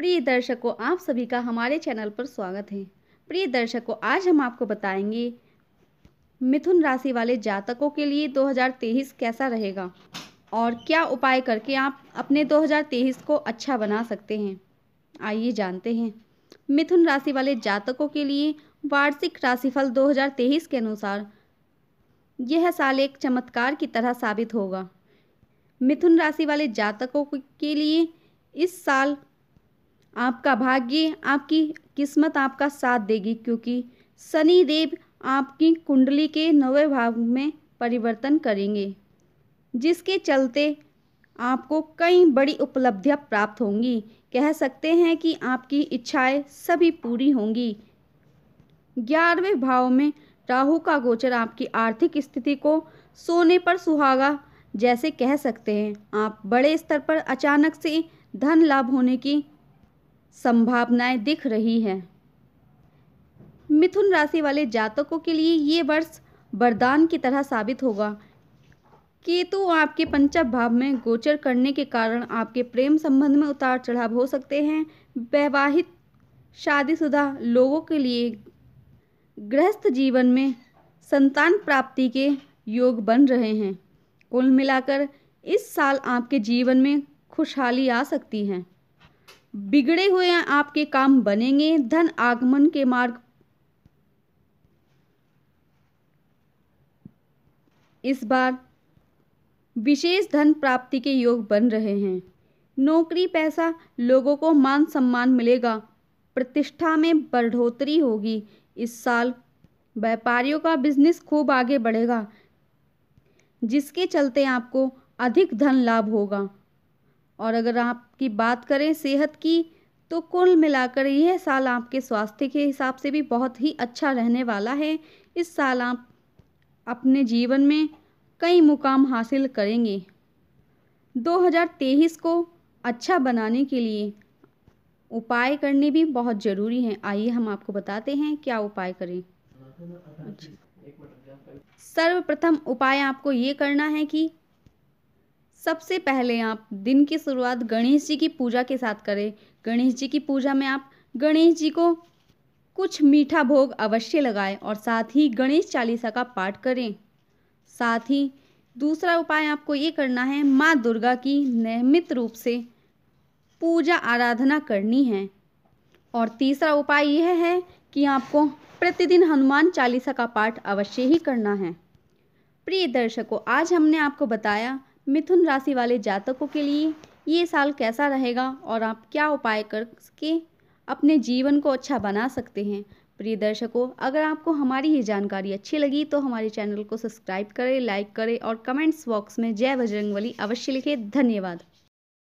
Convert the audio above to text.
प्रिय दर्शकों आप सभी का हमारे चैनल पर स्वागत है प्रिय दर्शकों आज हम आपको बताएंगे मिथुन राशि वाले जातकों के लिए 2023 कैसा रहेगा और क्या उपाय करके आप अपने 2023 को अच्छा बना सकते हैं आइए जानते हैं मिथुन राशि वाले जातकों के लिए वार्षिक राशिफल 2023 के अनुसार यह साल एक चमत्कार की तरह साबित होगा मिथुन राशि वाले जातकों के लिए इस साल आपका भाग्य आपकी किस्मत आपका साथ देगी क्योंकि शनि देव आपकी कुंडली के नवे भाव में परिवर्तन करेंगे जिसके चलते आपको कई बड़ी उपलब्धियां प्राप्त होंगी कह सकते हैं कि आपकी इच्छाएं सभी पूरी होंगी ग्यारहवें भाव में राहु का गोचर आपकी आर्थिक स्थिति को सोने पर सुहागा जैसे कह सकते हैं आप बड़े स्तर पर अचानक से धन लाभ होने की संभावनाएं दिख रही हैं मिथुन राशि वाले जातकों के लिए ये वर्ष वरदान की तरह साबित होगा केतु आपके पंचम भाव में गोचर करने के कारण आपके प्रेम संबंध में उतार चढ़ाव हो सकते हैं वैवाहिक शादीशुदा लोगों के लिए गृहस्थ जीवन में संतान प्राप्ति के योग बन रहे हैं कुल मिलाकर इस साल आपके जीवन में खुशहाली आ सकती है बिगड़े हुए आपके काम बनेंगे धन आगमन के मार्ग इस बार विशेष धन प्राप्ति के योग बन रहे हैं नौकरी पैसा लोगों को मान सम्मान मिलेगा प्रतिष्ठा में बढ़ोतरी होगी इस साल व्यापारियों का बिजनेस खूब आगे बढ़ेगा जिसके चलते आपको अधिक धन लाभ होगा और अगर आपकी बात करें सेहत की तो कुल मिलाकर यह साल आपके स्वास्थ्य के हिसाब से भी बहुत ही अच्छा रहने वाला है इस साल आप अपने जीवन में कई मुकाम हासिल करेंगे 2023 को अच्छा बनाने के लिए उपाय करने भी बहुत ज़रूरी हैं आइए हम आपको बताते हैं क्या उपाय करें अच्छा। सर्वप्रथम उपाय आपको ये करना है कि सबसे पहले आप दिन की शुरुआत गणेश जी की पूजा के साथ करें गणेश जी की पूजा में आप गणेश जी को कुछ मीठा भोग अवश्य लगाएं और साथ ही गणेश चालीसा का पाठ करें साथ ही दूसरा उपाय आपको ये करना है माँ दुर्गा की नियमित रूप से पूजा आराधना करनी है और तीसरा उपाय यह है कि आपको प्रतिदिन हनुमान चालीसा का पाठ अवश्य ही करना है प्रिय दर्शकों आज हमने आपको बताया मिथुन राशि वाले जातकों के लिए ये साल कैसा रहेगा और आप क्या उपाय करके अपने जीवन को अच्छा बना सकते हैं प्रिय दर्शकों अगर आपको हमारी ये जानकारी अच्छी लगी तो हमारे चैनल को सब्सक्राइब करें लाइक करें और कमेंट्स बॉक्स में जय बजरंगबली अवश्य लिखें धन्यवाद